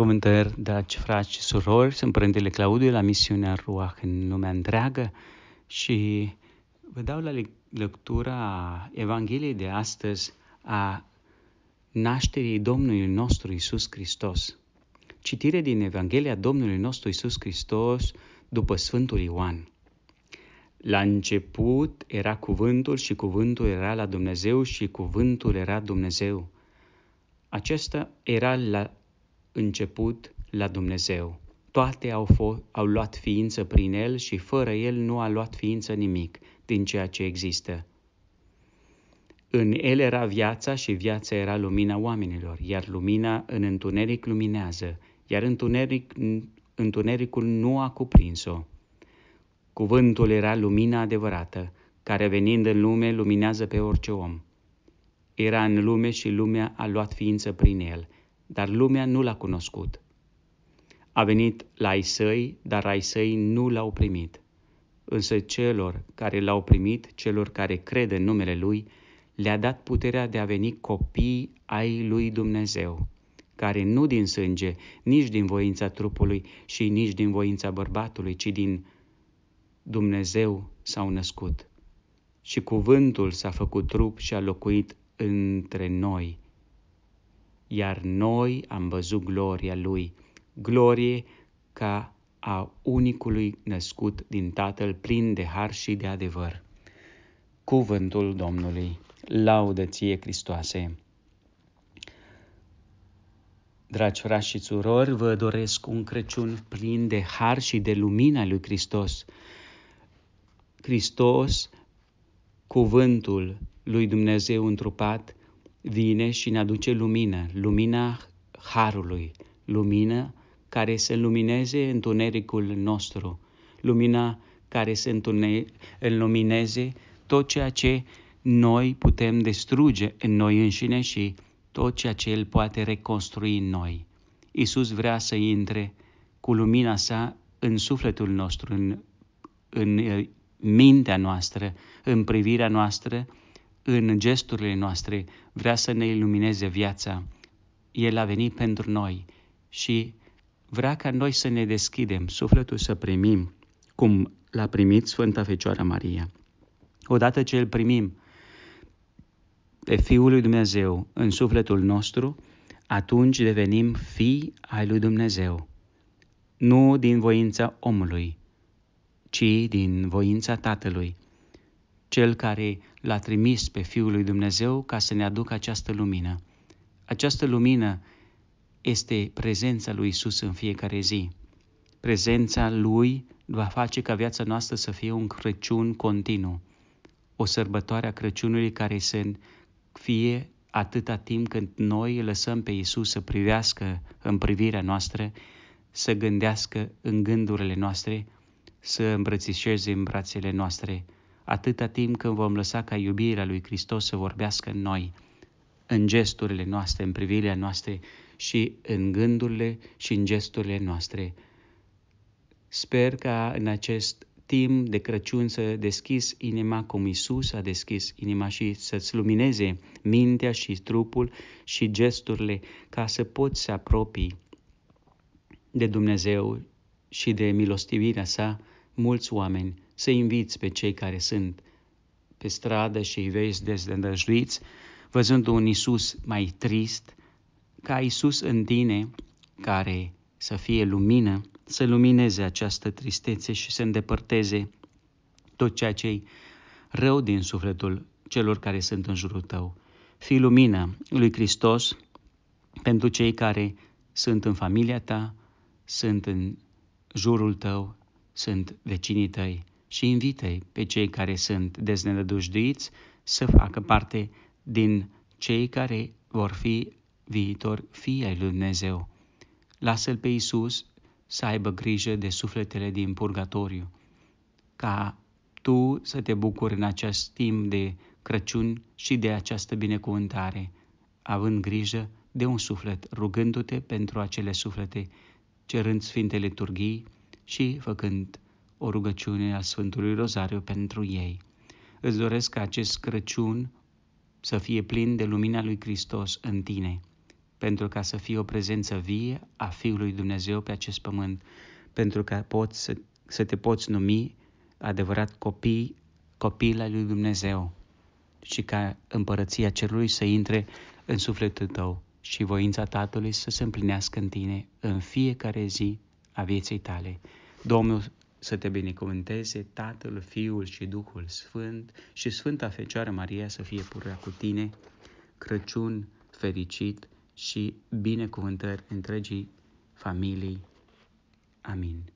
Binecuvântări, dragi frați și surori, sunt Părintele Claudiu la misiunea Ruach în lumea întreagă și vă dau la lectura Evangheliei de astăzi a nașterii Domnului nostru Isus Hristos. Citire din Evanghelia Domnului nostru Isus Hristos după Sfântul Ioan. La început era cuvântul și cuvântul era la Dumnezeu și cuvântul era Dumnezeu. Acesta era la început la Dumnezeu. Toate au, fo- au luat ființă prin El și fără El nu a luat ființă nimic din ceea ce există. În El era viața și viața era lumina oamenilor, iar lumina în întuneric luminează, iar întuneric, întunericul nu a cuprins-o. Cuvântul era lumina adevărată, care venind în lume luminează pe orice om. Era în lume și lumea a luat ființă prin el – dar lumea nu l-a cunoscut. A venit la ai săi, dar ai săi nu l-au primit. Însă celor care l-au primit, celor care cred în numele lui, le-a dat puterea de a veni copii ai lui Dumnezeu, care nu din sânge, nici din voința trupului și nici din voința bărbatului, ci din Dumnezeu s-au născut. Și cuvântul s-a făcut trup și a locuit între noi iar noi am văzut gloria lui, glorie ca a unicului născut din Tatăl plin de har și de adevăr. Cuvântul Domnului, laudă ție, Hristoase! Dragi frați și surori, vă doresc un Crăciun plin de har și de lumina lui Hristos. Hristos, cuvântul lui Dumnezeu întrupat, vine și ne aduce lumină, lumina harului, lumină care să lumineze întunericul nostru, lumina care să lumineze tot ceea ce noi putem distruge în noi înșine și tot ceea ce El poate reconstrui în noi. Isus vrea să intre cu lumina sa în sufletul nostru, în, în eh, mintea noastră, în privirea noastră, în gesturile noastre, vrea să ne ilumineze viața. El a venit pentru noi și vrea ca noi să ne deschidem sufletul să primim cum l-a primit Sfânta Fecioară Maria. Odată ce îl primim pe Fiul lui Dumnezeu în sufletul nostru, atunci devenim fii ai lui Dumnezeu. Nu din voința omului, ci din voința Tatălui cel care l-a trimis pe Fiul lui Dumnezeu ca să ne aducă această lumină. Această lumină este prezența lui Isus în fiecare zi. Prezența lui va face ca viața noastră să fie un Crăciun continuu, o sărbătoare a Crăciunului care să fie atâta timp când noi lăsăm pe Isus să privească în privirea noastră, să gândească în gândurile noastre, să îmbrățișeze în brațele noastre, atâta timp când vom lăsa ca iubirea lui Hristos să vorbească în noi, în gesturile noastre, în privirea noastre și în gândurile și în gesturile noastre. Sper ca în acest timp de Crăciun să deschis inima cum Isus a deschis inima și să-ți lumineze mintea și trupul și gesturile ca să poți să apropii de Dumnezeu și de milostivirea sa mulți oameni să inviți pe cei care sunt pe stradă și îi vezi dezlănăjuiți, văzând un Isus mai trist, ca Isus în tine, care să fie lumină, să lumineze această tristețe și să îndepărteze tot ceea ce rău din sufletul celor care sunt în jurul tău. Fii lumina lui Hristos pentru cei care sunt în familia ta, sunt în jurul tău, sunt vecinii tăi și invită pe cei care sunt deznădăjduiți să facă parte din cei care vor fi viitor fii ai lui Dumnezeu. Lasă-L pe Iisus să aibă grijă de sufletele din purgatoriu, ca tu să te bucuri în acest timp de Crăciun și de această binecuvântare, având grijă de un suflet, rugându-te pentru acele suflete, cerând Sfinte Liturghii și făcând o rugăciune a Sfântului Rozariu pentru ei. Îți doresc ca acest Crăciun să fie plin de lumina lui Hristos în tine, pentru ca să fie o prezență vie a Fiului Dumnezeu pe acest pământ, pentru ca poți să, să te poți numi adevărat copii, copil al lui Dumnezeu și ca împărăția cerului să intre în sufletul tău și voința Tatălui să se împlinească în tine în fiecare zi a vieții tale. Domnul să te binecuvânteze Tatăl, Fiul și Duhul Sfânt și Sfânta Fecioară Maria să fie pură cu tine. Crăciun fericit și binecuvântări întregii familii. Amin.